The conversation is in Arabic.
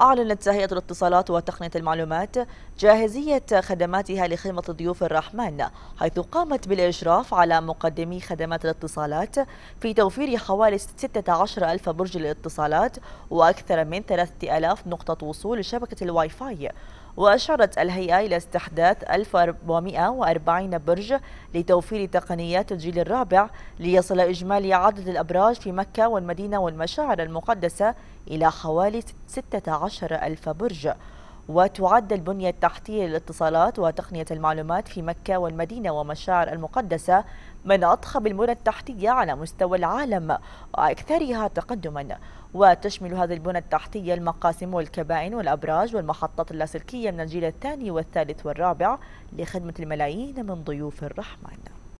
أعلنت هيئة الاتصالات وتقنية المعلومات جاهزية خدماتها لخدمة ضيوف الرحمن حيث قامت بالإشراف على مقدمي خدمات الاتصالات في توفير حوالي 16 ألف برج الاتصالات وأكثر من 3000 نقطة وصول لشبكة الواي فاي وأشارت الهيئة إلى استحداث 1440 برج لتوفير تقنيات الجيل الرابع ليصل إجمالي عدد الأبراج في مكة والمدينة والمشاعر المقدسة إلى حوالي 16 عشر ألف برج وتعد البنية التحتية للاتصالات وتقنية المعلومات في مكة والمدينة ومشاعر المقدسة من أضخم البنى التحتية على مستوى العالم وأكثرها تقدما وتشمل هذه البنى التحتية المقاسم والكبائن والأبراج والمحطات اللاسلكية من الجيل الثاني والثالث والرابع لخدمة الملايين من ضيوف الرحمن